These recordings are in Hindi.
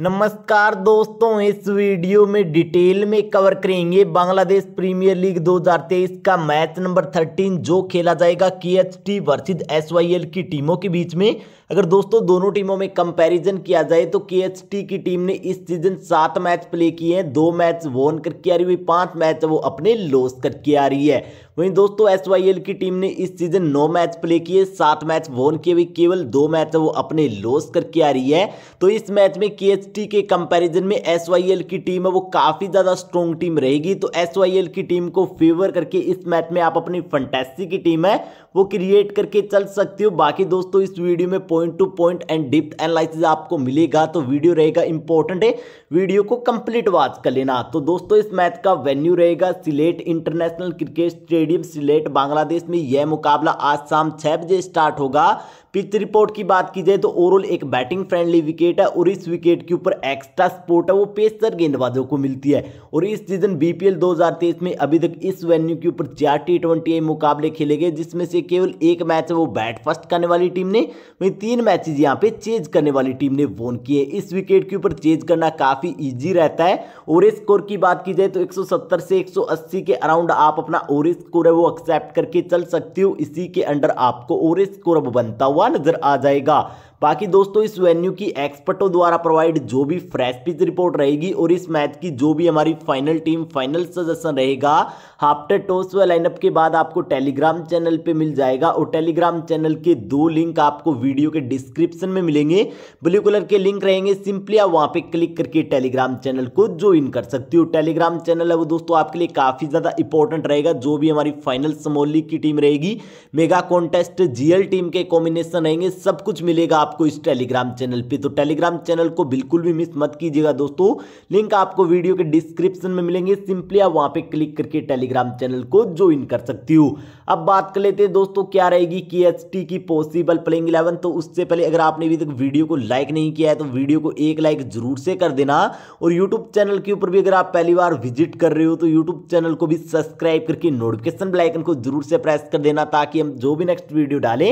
नमस्कार दोस्तों इस वीडियो में डिटेल में कवर करेंगे बांग्लादेश प्रीमियर लीग 2023 का मैच नंबर 13 जो खेला जाएगा के एच टी वर्सेज एस की टीमों के बीच में अगर दोस्तों दोनों टीमों में कंपैरिजन किया जाए तो के एच टी की टीम ने इस सीजन सात मैच प्ले किए हैं दो मैच वोन करके आ रही हुई पांच मैच वो अपने लॉस करके आ रही है वहीं दोस्तों एस की टीम ने इस सीजन नौ मैच प्ले किए सात मैच वोन किए हुए केवल दो मैच वो अपने लॉस करके आ रही है तो इस मैच में के के कंपैरिजन में एस की टीम है वो काफ़ी ज़्यादा स्ट्रॉन्ग टीम रहेगी तो एस की टीम को फेवर करके इस मैच में आप अपनी फंटेसी की टीम है वो क्रिएट करके चल सकते हो बाकी दोस्तों इस वीडियो में point to point and depth analysis आपको मिलेगा तो वीडियो रहेगा इंपॉर्टेंट है वीडियो को कंप्लीट वॉच कर लेना तो दोस्तों इस मैच का वेन्यू रहेगा Sylhet international cricket stadium Sylhet Bangladesh में यह मुकाबला आज शाम छह बजे स्टार्ट होगा पिच रिपोर्ट की बात की जाए तो ओवरऑल एक बैटिंग फ्रेंडली विकेट है और इस विकेट के ऊपर एक्स्ट्रा स्पोर्ट है वो पेसर गेंदबाजों को मिलती है और इस सीजन बीपीएल 2023 में अभी तक इस वेन्यू के ऊपर चार टी ट्वेंटी मुकाबले खेले गए जिसमें से केवल एक मैच में वो बैट फर्स्ट करने वाली टीम ने वहीं तीन मैचेज यहाँ पे चेज करने वाली टीम ने वोन किए इस विकेट के ऊपर चेज करना काफ़ी ईजी रहता है और स्कोर की बात की जाए तो एक से एक के अराउंड आप अपना और स्कोर है वो एक्सेप्ट करके चल सकते हो इसी के अंडर आपको और स्कोर बनता हुआ नजर आ जाएगा बाकी दोस्तों इस वेन्यू की एक्सपर्टों द्वारा प्रोवाइड जो भी फ्रेश पिच रिपोर्ट रहेगी और इस मैच की जो भी हमारी फाइनल टीम फाइनल सजेशन रहेगा हाफ्टर टॉस व लाइनअप के बाद आपको टेलीग्राम चैनल पे मिल जाएगा और टेलीग्राम चैनल के दो लिंक आपको वीडियो के डिस्क्रिप्शन में मिलेंगे ब्लू कलर के लिंक रहेंगे सिंपली आप वहाँ पे क्लिक करके टेलीग्राम चैनल को ज्वाइन कर सकते हो टेलीग्राम चैनल है वो दोस्तों आपके लिए काफी ज्यादा इंपॉर्टेंट रहेगा जो भी हमारी फाइनल समोली की टीम रहेगी मेगा कॉन्टेस्ट जीएल टीम के कॉम्बिनेशन रहेंगे सब कुछ मिलेगा आपको इस टेलीग्राम चैनल पे तो टेलीग्राम चैनल को बिल्कुल भी मिस मत कीजिएगा दोस्तों लिंक आपको वीडियो के डिस्क्रिप्शन में मिलेंगे सिंपली आप वहां पे क्लिक करके टेलीग्राम चैनल को ज्वाइन कर सकती हो अब बात कर लेते हैं दोस्तों क्या रहेगी के की पॉसिबल प्लेइंग इलेवन तो उससे पहले अगर आपने अभी तक वीडियो को लाइक नहीं किया है तो वीडियो को एक लाइक जरूर से कर देना और यूट्यूब चैनल के ऊपर भी अगर आप पहली बार विजिट कर रहे हो तो यूट्यूब चैनल को भी सब्सक्राइब करके नोटिफिकेशन बेलाइकन को जरूर से प्रेस कर देना ताकि हम जो भी नेक्स्ट वीडियो डालें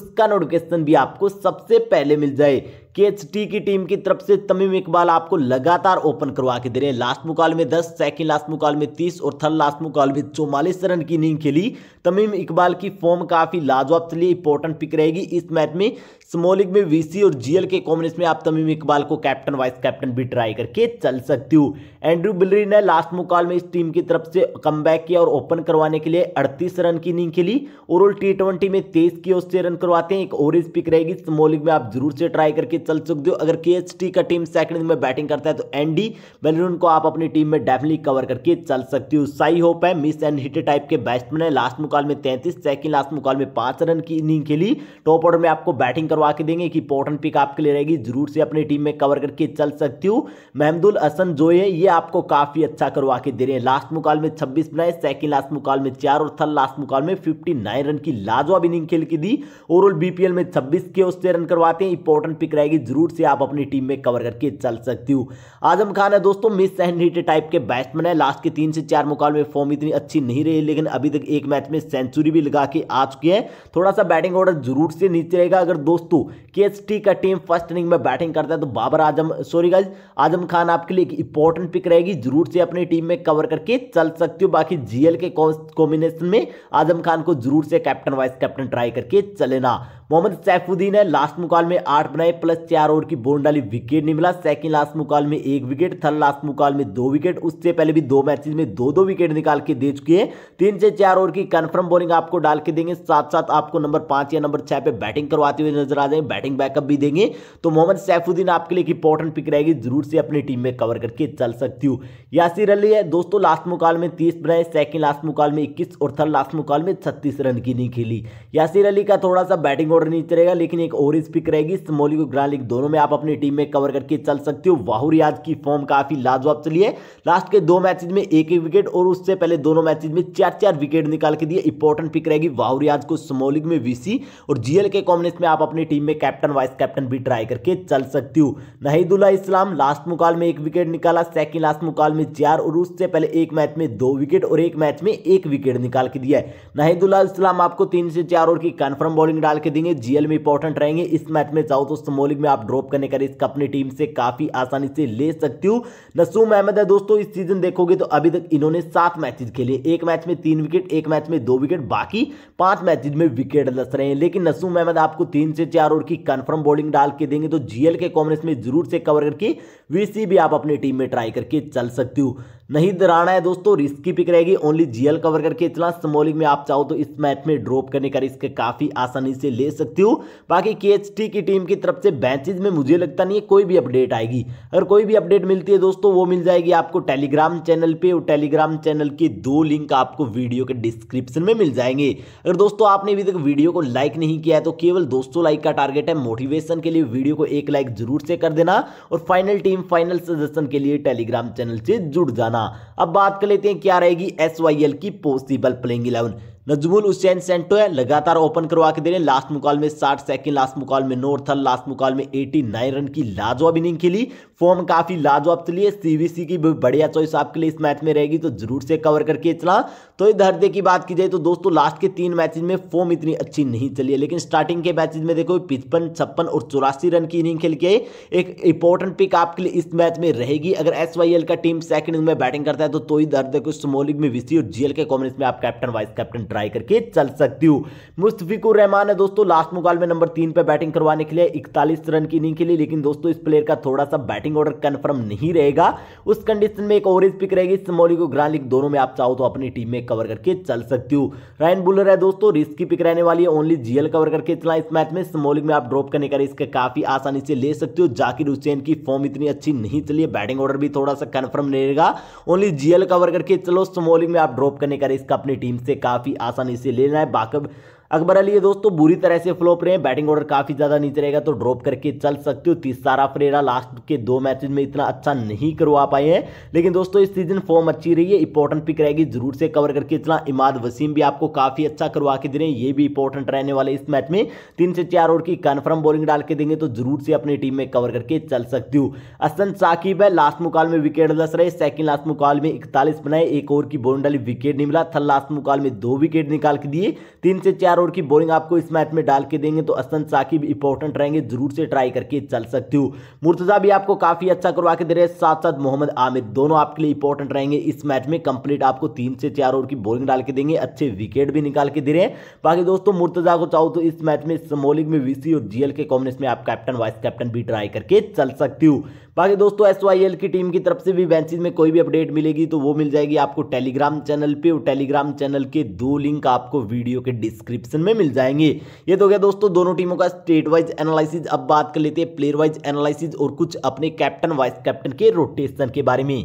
उसका नोटिफिकेशन भी आपको सबसे पहले मिल जाए के की टीम की तरफ से तमीम इकबाल आपको लगातार ओपन करवा के दे रहे हैं लास्ट मुकाल में 10 सेकंड लास्ट मुकाल में 30 और थर्ड लास्ट मुकाल में चौवालीस रन की इनिंग खेली तमीम इकबाल की फॉर्म काफ़ी लाजवाब चली इंपॉर्टेंट पिक रहेगी इस मैच में स्मोलिक में वीसी और जीएल के कॉम्बिनेशन में आप तमीम इकबाल को कैप्टन वाइस कैप्टन भी ट्राई करके चल सकती हूँ एंड्रू बिलरी ने लास्ट मुकाल में इस टीम की तरफ से कम किया और ओपन करवाने के लिए अड़तीस रन की इनिंग खेली ओवरऑल टी में तेईस की ओर से रन करवाते हैं एक और पिक रहेगी स्मोलिक में आप जरूर से ट्राई करके चल सकते हो अगर के का टीम सेकंड दिन में बैटिंग करता है तो एंडी बेलरून को आप अपनी टीम में डेफिनेटली कवर करके चल सकते हो साई होप है मिस एंड हिट टाइप के बैट्समैन है लास्ट मुकाल में तैंतीस सेकंड लास्ट मुकाल में पांच रन की इनिंग खेली टॉप ऑर्डर में आपको बैटिंग करवा के देंगे एक इंपॉर्टेंट पिक आपके लिए रहेगी जरूर से अपनी टीम में कवर करके चल सकती हूँ महमदुल हसन जो है ये आपको काफी अच्छा करवा के दे रहे हैं लास्ट मुकाल में छब्बीस बनाए सेकंड लास्ट मुकाल में चार और थर्ड लास्ट मुकाल में फिफ्टी रन की लाजवाब इनिंग खेल के दी ओवरऑल बीपीएल में छब्बीस के उससे रन करवा करवाते हैं इंपॉर्टेंट पिक रहेगी जरूर से आप अपनी टीम में कवर करके चल सकती हो आजम खान है दोस्तों मिस हिट टाइप के बैट्समैन है लास्ट के तीन से चार मुकाबले में फॉर्म इतनी अच्छी नहीं रही लेकिन अभी तक एक मैच में सेंचुरी भी लगा के आ चुके हैं थोड़ा सा बैटिंग ऑर्डर जरूर से नीचे रहेगा अगर दोस्तों के का टीम फर्स्ट इनिंग में बैटिंग करता है तो बाबर आजम सॉरी गाइज आजम खान आपके लिए एक इंपॉर्टेंट पिक रहेगी जरूर से अपनी टीम में कवर करके चल सकती हो बाकी जीएल के कॉम्बिनेशन में आजम खान को जरूर से कैप्टन वाइस कैप्टन ट्राई करके चलेना मोहम्मद सैफुद्दीन है लास्ट मुकाल में आठ बनाए प्लस चार ओवर की बोन डाली विकेट नहीं मिला सेकंड लास्ट मुकाल में एक विकेट थर्ड लास्ट मुकाल में दो विकेट उससे पहले भी दो मैचेस में दो दो विकेट निकाल के दे चुके हैं तीन से चार ओवर की कन्फर्म बॉलिंग आपको डाल के देंगे साथ साथ आपको नंबर पांच या नंबर छह पे बैटिंग करवाते हुए नजर आ जाएंगे बैटिंग बैकअप भी देंगे तो मोहम्मद सैफुद्दीन आपके लिए एक इंपॉर्टेंट पिक रहेगी जरूर से अपनी टीम में कवर करके चल सकती हूँ यासिर अली है दोस्तों लास्ट मुकाल में तीस बनाए सेकेंड लास्ट मुकाल में इक्कीस और थर्ड लास्ट मुकाल में छत्तीस रन की नहीं खेली यासिर अली का थोड़ा सा बैटिंग और नीचे रहेगा लेकिन एक और स्पिक रहेगी स्मोली और ग्रालिक दोनों में आप अपनी टीम में कवर करके चल सकते हो वाहू रियाज की फॉर्म काफी लाजवाब चली है लास्ट के दो मैचेज में एक एक विकेट और उससे पहले दोनों मैचेज में चार चार विकेट निकाल के दिए इंपॉर्टेंट पिक रहेगी वाहू रियाज को स्मोलिक में वीसी और जीएल के कॉम्बिनेशन में आप अपनी टीम में कैप्टन वाइस कैप्टन भी ट्राई करके चल सकती हो नहीदुल्ला इस्लाम लास्ट मुकाल में एक विकेट निकाला सेकंड लास्ट मुकाल में चार और उससे पहले एक मैच में दो विकेट और एक मैच में एक विकेट निकाल के दिया है नहीदुल्ला इस्लाम आपको तीन से चार ओवर की कन्फर्म बॉलिंग डाल के देंगे रहेंगे जीएल में इंपॉर्टेंट रहेंगे इस मैच में चाहो तो समोलिक में आप ड्रॉप करने का रिस्क अपनी टीम से काफी आसानी से ले सकती हो नसूम अहमद है दोस्तों इस सीजन देखोगे तो अभी तक इन्होंने सात मैचेज खेले एक मैच में तीन विकेट एक मैच में दो विकेट बाकी पांच मैचेज में विकेट लस रहे हैं लेकिन नसूम अहमद आपको तीन से चार ओवर की कन्फर्म बॉलिंग डाल के देंगे तो जीएल के कॉन्फ्रेंस में जरूर से कवर करके वीसी भी आप अपनी टीम में ट्राई करके चल सकती हो नहीं दराना है दोस्तों रिस्की पिक रहेगी ओनली जीएल कवर करके इतना स्मॉलिंग में आप चाहो तो इस मैच में ड्रॉप करने का रिस्क काफी आसानी से ले सकती हो बाकी के की टीम की तरफ से बैचेज में मुझे लगता नहीं है कोई भी अपडेट आएगी अगर कोई भी अपडेट मिलती है दोस्तों वो मिल जाएगी आपको टेलीग्राम चैनल पर और टेलीग्राम चैनल की दो लिंक आपको वीडियो के डिस्क्रिप्शन में मिल जाएंगे अगर दोस्तों आपने अभी तक वीडियो को लाइक नहीं किया है तो केवल दोस्तों लाइक का टारगेट है मोटिवेशन के लिए वीडियो को एक लाइक जरूर से कर देना और फाइनल टीम फाइनल सजेशन के लिए टेलीग्राम चैनल से जुड़ जाना अब बात कर लेते हैं क्या रहेगी एस की possible playing eleven Najmul Hossain Shanto है लगातार ओपन करवा के दे रहे लास्ट मुकाल में साठ सेकंड लास्ट मुकाल में थल लास्ट मुकाल में एटी नाइन रन की लाजवाब इनिंग खेली फॉर्म काफी लाजवाब चली है सीबीसी की बढ़िया चॉइस आपके लिए इस मैच में रहेगी तो जरूर से कवर करके चला तो इधर की बात की जाए तो दोस्तों लास्ट के तीन मैचेज में फॉर्म इतनी अच्छी नहीं चली है लेकिन स्टार्टिंग के मैचेज में देखो पिचपन छप्पन और चौरासी रन की इनिंग खेल के एक इंपॉर्टेंट पिक आपके लिए इस मैच में रहेगी अगर एस का टीम सेकंड में बैटिंग करता है तो, तो दर्द देखो स्मोलिंग में विसी और जीएल के कॉम्बिनेशन में आप कैप्टन वाइस कैप्टन ट्राई करके चल सकती हूँ मुस्तफिकुर रहमान है दोस्तों लास्ट मुकाल में नंबर तीन पर बैटिंग करवाने के लिए इकतालीस रन की इनिंग के लिए लेकिन दोस्तों इस प्लेयर का थोड़ा सा बैटिंग ऑर्डर कन्फर्म नहीं रहेगा उस कंडीशन में एक ओवरेज पिक रहेगी समोली को ग्रांड लीग दोनों में आप चाहो तो अपनी टीम में कवर करके चल सकती हूँ रायन बुलर है दोस्तों रिस्क की पिक रहने वाली है ओनली जीएल कवर करके चला इस मैच में समोलिक में आप ड्रॉप करने का रिस्क काफी आसानी से ले सकते हो जाकिर हुसैन की फॉर्म इतनी अच्छी नहीं चली है बैटिंग ऑर्डर भी थोड़ा सा कन्फर्म रहेगा ओनली जीएल कवर करके चलो समोलिक में आप ड्रॉप करने का रिस्क अपनी टीम से काफी आसानी से लेना है बाकब अकबर अली ये दोस्तों बुरी तरह से फ्लॉप रहे हैं बैटिंग ऑर्डर काफी ज्यादा नीचे रहेगा तो ड्रॉप करके चल सकते हो तीस सारा फ्रेरा लास्ट के दो मैच में इतना अच्छा नहीं करवा पाए हैं लेकिन दोस्तों इस सीजन फॉर्म अच्छी रही है इंपॉर्टेंट पिक रहेगी जरूर से कवर करके चलना इमाद वसीम भी आपको काफी अच्छा करवा के दे रहे हैं ये भी इंपॉर्टेंट रहने वाले इस मैच में तीन से चार ओवर की कन्फर्म बॉलिंग डाल के देंगे तो जरूर से अपनी टीम में कवर करके चल सकती हो असन साकिब है लास्ट मुकाल में विकेट दस रहे सेकंड लास्ट मुकाल में इकतालीस बनाए एक ओवर की बॉलिंग डाली विकेट नहीं मिला थर्ड लास्ट मुकाल में दो विकेट निकाल के दिए तीन से चार करोड़ की बोरिंग आपको इस मैच में डाल के देंगे तो असंत भी इंपॉर्टेंट रहेंगे जरूर से ट्राई करके चल सकते हो मुर्तजा भी आपको काफी अच्छा करवा के दे रहे हैं साथ साथ मोहम्मद आमिर दोनों आपके लिए इंपॉर्टेंट रहेंगे इस मैच में कंप्लीट आपको तीन से चार ओवर की बोलिंग डाल के देंगे अच्छे विकेट भी निकाल के दे रहे हैं बाकी दोस्तों मुर्तजा को चाहो तो इस मैच में समोलिक में वीसी और जीएल के कॉम्बिनेशन में आप कैप्टन वाइस कैप्टन भी ट्राई करके चल सकती हूँ बाकी दोस्तों एस की टीम की तरफ से भी बेंचेज में कोई भी अपडेट मिलेगी तो वो मिल जाएगी आपको टेलीग्राम चैनल पे और टेलीग्राम चैनल के दो लिंक आपको वीडियो के डिस्क्रिप्शन में मिल जाएंगे ये तो क्या दोस्तों दोनों टीमों का स्टेट वाइज एनालिसिस अब बात कर लेते हैं प्लेयर वाइज एनालिसिस और कुछ अपने कैप्टन वाइस कैप्टन के रोटेशन के बारे में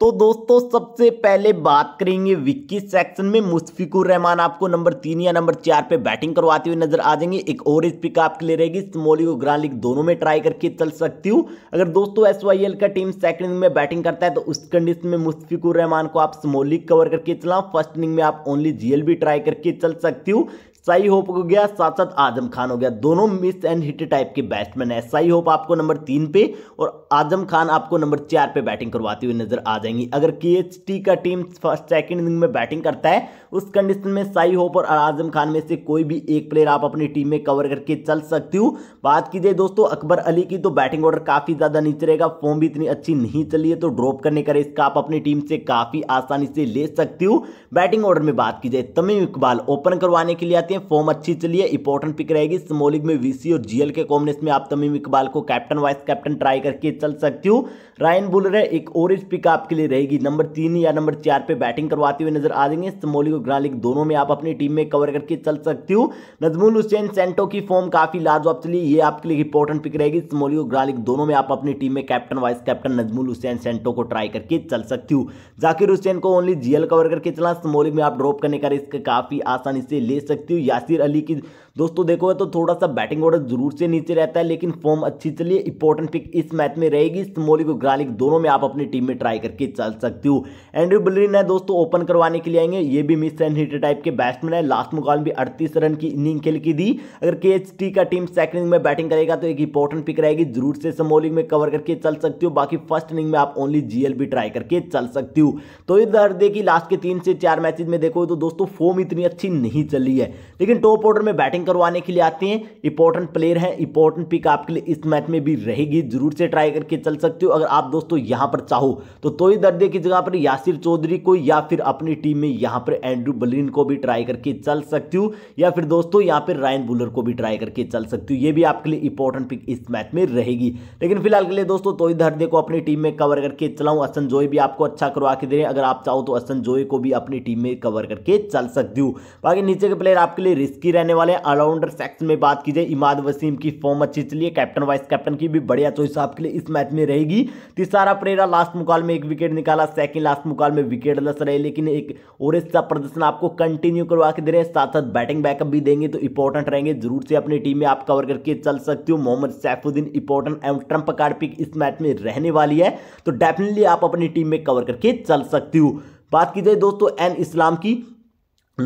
तो दोस्तों सबसे पहले बात करेंगे विक्की सेक्शन में मुस्फिकुर रहमान आपको नंबर तीन या नंबर चार पे बैटिंग करवाते हुए नजर आ जाएंगे एक और इस पिक आपके लिए रहेगी स्मोली को ग्रांड लीग दोनों में ट्राई करके चल सकती हूँ अगर दोस्तों एस वाई एल का टीम सेकंड इनिंग में बैटिंग करता है तो उस कंडीशन में मुस्फिकुर रहमान को आप स्मोली कवर करके चलाओ फर्स्ट इनिंग में आप ओनली जीएल भी ट्राई करके चल सकती हूँ साई होप हो गया साथ साथ आजम खान हो गया दोनों मिस एंड हिट टाइप के बैट्समैन है साई होप आपको नंबर तीन पे और आजम खान आपको नंबर चार पे बैटिंग करवाती हुई नजर आ जाएंगी अगर के का टीम फर्स्ट सेकेंड इनिंग में बैटिंग करता है उस कंडीशन में साई होप और आजम खान में से कोई भी एक प्लेयर आप अपनी टीम में कवर करके चल सकती हो बात की जाए दोस्तों अकबर अली की तो बैटिंग ऑर्डर काफ़ी ज़्यादा नीचे रहेगा फॉर्म भी इतनी अच्छी नहीं चली है तो ड्रॉप करने का रिस्क आप अपनी टीम से काफ़ी आसानी से ले सकती हो बैटिंग ऑर्डर में बात की जाए तमीम इकबाल ओपन करवाने के लिए जाती है फॉर्म अच्छी चलिए इंपॉर्टेंट पिक रहेगी स्मोलिक में वीसी और जीएल के कॉम्बिनेशन में आप तमीम इकबाल को कैप्टन वाइस कैप्टन ट्राई करके चल सकती हूँ रायन बुलर है एक ओरेज पिक आपके लिए रहेगी नंबर तीन या नंबर चार पे बैटिंग करवाते हुए नजर आ जाएंगे स्मोलिक और ग्रालिक दोनों में आप अपनी टीम में कवर करके चल सकती हूँ नजमुल हुसैन सेंटो की फॉर्म काफी लाजवाब चली ये आपके लिए इंपॉर्टेंट पिक रहेगी स्मोलिक और ग्रालिक दोनों में आप अपनी टीम में captain vice captain Najmul Hossain Shanto को ट्राई करके चल सकती हूँ जाकिर हुसैन को ओनली जीएल कवर करके चला स्मोलिक में आप ड्रॉप करने का रिस्क काफी आसानी से ले सकती हूँ यासिर अली की दोस्तों देखो तो थोड़ा सा बैटिंग ऑर्डर जरूर से नीचे रहता है लेकिन फॉर्म अच्छी चलिए इंपॉर्टेंट पिक इस मैच में रहेगी स्मोलिक और ग्रालिक दोनों में आप अपनी टीम में ट्राई करके चल सकती हो एंड्रू बिलरिन है दोस्तों ओपन करवाने के लिए आएंगे ये भी मिस एंड हिटर टाइप के बैट्समैन है लास्ट मुकाबले भी अड़तीस रन की इनिंग खेल की दी अगर के का टीम सेकंड इनिंग में बैटिंग करेगा तो एक इंपॉर्टेंट पिक रहेगी जरूर से स्मोलिक में कवर करके चल सकती हो बाकी फर्स्ट इनिंग में आप ओनली जीएल भी ट्राई करके चल सकती हो तो इधर देखिए लास्ट के तीन से चार मैचेज में देखो तो दोस्तों फॉर्म इतनी अच्छी नहीं चली है लेकिन टॉप ऑर्डर में बैटिंग करवाने के लिए आते हैं इंपॉर्टेंट प्लेयर हैं इंपॉर्टेंट पिक आपके लिए इस मैच में भी रहेगी जरूर से ट्राई करके चल सकते हो अगर आप दोस्तों यहां पर चाहो तो तोई दर्दे की जगह पर यासिर चौधरी को या फिर अपनी टीम में यहां पर एंड्रू बलिन को भी ट्राई करके चल सकती हूँ या फिर दोस्तों यहां पर रायन बुलर को भी ट्राई करके चल सकती हूँ ये भी आपके लिए इंपॉर्टेंट पिक इस मैच में रहेगी लेकिन फिलहाल के लिए दोस्तों तोई दर्दे को अपनी टीम में कवर करके चलाऊँ असन जोई भी आपको अच्छा करवा के दे रहे हैं अगर आप चाहो तो असन जोई को भी अपनी टीम में कवर करके चल सकती हूँ बाकी नीचे के प्लेयर आपके लिए रिस्की रहने वाले हैं ऑलराउंडर सेक्शन में बात की जाए इमाद वसीम की फॉर्म अच्छी चलिए कैप्टन वाइस कैप्टन की भी बढ़िया चॉइस आपके लिए इस मैच में रहेगी तीसरा परेरा लास्ट मुकाल में एक विकेट निकाला सेकंड लास्ट मुकाल में विकेट लस रहे लेकिन एक और अच्छा प्रदर्शन आपको कंटिन्यू करवा के दे रहे हैं साथ साथ बैटिंग बैकअप भी देंगे तो इंपॉर्टेंट रहेंगे जरूर से अपनी टीम में आप कवर करके चल सकते हो मोहम्मद सैफुद्दीन इंपॉर्टेंट एवं ट्रंप कार्ड पिक इस मैच में रहने वाली है तो डेफिनेटली आप अपनी टीम में कवर करके चल सकती हो बात की जाए दोस्तों एन इस्लाम की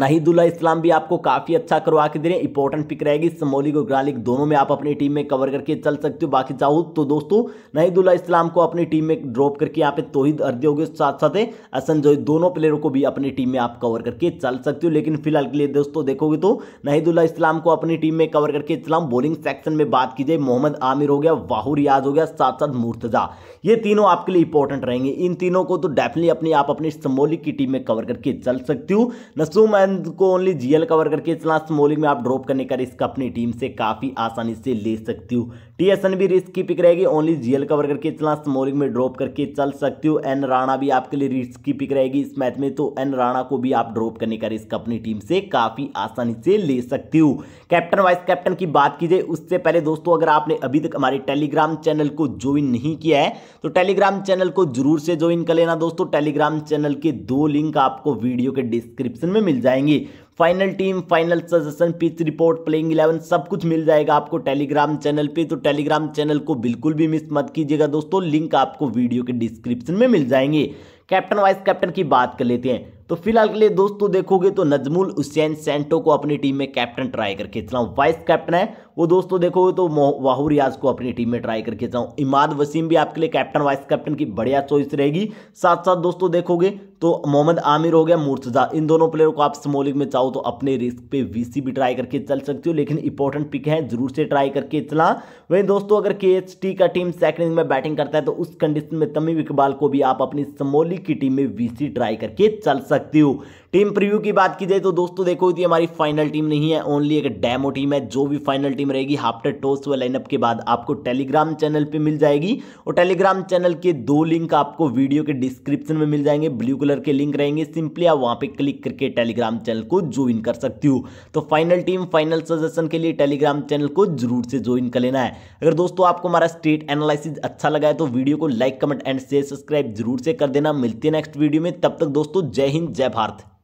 नाहिदुल्ला इस्लाम भी आपको काफ़ी अच्छा करवा के दे रहे हैं इंपॉर्टेंट पिक रहेगी समोलिक और ग्रालिक दोनों में आप अपनी टीम में कवर करके चल सकते हो बाकी चाहो तो दोस्तों नाहिदुल्ला इस्लाम को अपनी टीम में ड्रॉप करके यहाँ पे तोहिद अर्दे साथ साथ असन जो दोनों प्लेयरों को भी अपनी टीम में आप कवर करके चल सकते हो लेकिन फिलहाल के लिए दोस्तों देखोगे तो नाहिदुल्ला इस्लाम को अपनी टीम में कवर करके इस्लाम बॉलिंग सेक्शन में बात की जाए मोहम्मद आमिर हो गया वाहू रियाज हो गया साथ साथ मुर्तजा ये तीनों आपके लिए इंपॉर्टेंट रहेंगे इन तीनों को तो डेफिनेटली अपनी आप अपनी समोलिक की टीम में कवर करके चल सकती हूँ नसूम रन को ओनली जीएल कवर करके इतना स्मॉलिंग में आप ड्रॉप करने का रिस्क अपनी टीम से काफ़ी आसानी से ले सकती हो भी रिस्क की पिक रहेगी ओनली जीएल कवर करके इतना स्मॉलिंग में ड्रॉप करके चल सकती हो एन राणा भी आपके लिए रिस्क की पिक रहेगी इस मैच में तो एन राणा को भी आप ड्रॉप करने का रिस्क अपनी टीम से काफी आसानी से ले सकती हो कैप्टन वाइस कैप्टन की बात की जाए उससे पहले दोस्तों अगर आपने अभी तक हमारे टेलीग्राम चैनल को ज्वाइन नहीं किया है तो टेलीग्राम चैनल को जरूर से ज्वाइन कर लेना दोस्तों टेलीग्राम चैनल के दो लिंक आपको वीडियो के डिस्क्रिप्शन में मिल जाएंगे final team final suggestion pitch report playing eleven सब कुछ मिल जाएगा आपको टेलीग्राम चैनल पे तो टेलीग्राम चैनल को बिल्कुल भी मिस मत कीजिएगा दोस्तों लिंक आपको वीडियो के डिस्क्रिप्शन में मिल जाएंगे कैप्टन वाइस कैप्टन की बात कर लेते हैं तो फिलहाल के लिए दोस्तों देखोगे तो नजमुल हुसैन सेंटो को अपनी टीम में कैप्टन ट्राई करके चलाऊँ वाइस कैप्टन है वो दोस्तों देखो तो वाहू रियाज को अपनी टीम में ट्राई करके जाऊँ इमाद वसीम भी आपके लिए कैप्टन वाइस कैप्टन की बढ़िया चॉइस रहेगी साथ साथ दोस्तों देखोगे तो मोहम्मद आमिर हो गया मुर्तजा इन दोनों प्लेयर को आप स्मोलिंग में चाहो तो अपने रिस्क पे वीसी भी ट्राई करके चल सकते हो लेकिन इंपॉर्टेंट पिक है जरूर से ट्राई करके चला वहीं दोस्तों अगर के का टीम सेकंड में बैटिंग करता है तो उस कंडीशन में तमीम इकबाल को भी आप अपनी समोली की टीम में वीसी ट्राई करके चल सकती हो टीम प्रीव्यू की बात की जाए तो दोस्तों देखो ये हमारी फाइनल टीम नहीं है ओनली एक डेमो टीम है जो भी फाइनल टीम रहेगी हाफ्टर टॉस व लाइनअप के बाद आपको टेलीग्राम चैनल पे मिल जाएगी और टेलीग्राम चैनल के दो लिंक आपको वीडियो के डिस्क्रिप्शन में मिल जाएंगे ब्लू कलर के लिंक रहेंगे सिंपली आप वहां पर क्लिक करके टेलीग्राम चैनल को ज्वाइन कर सकती हो तो फाइनल टीम फाइनल सजेशन के लिए टेलीग्राम चैनल को जरूर से ज्वाइन कर लेना है अगर दोस्तों आपको हमारा स्टेट एनालिसिस अच्छा लगा है तो वीडियो को like comment and share subscribe जरूर से कर देना मिलती है नेक्स्ट वीडियो में तब तक दोस्तों जय हिंद जय भारत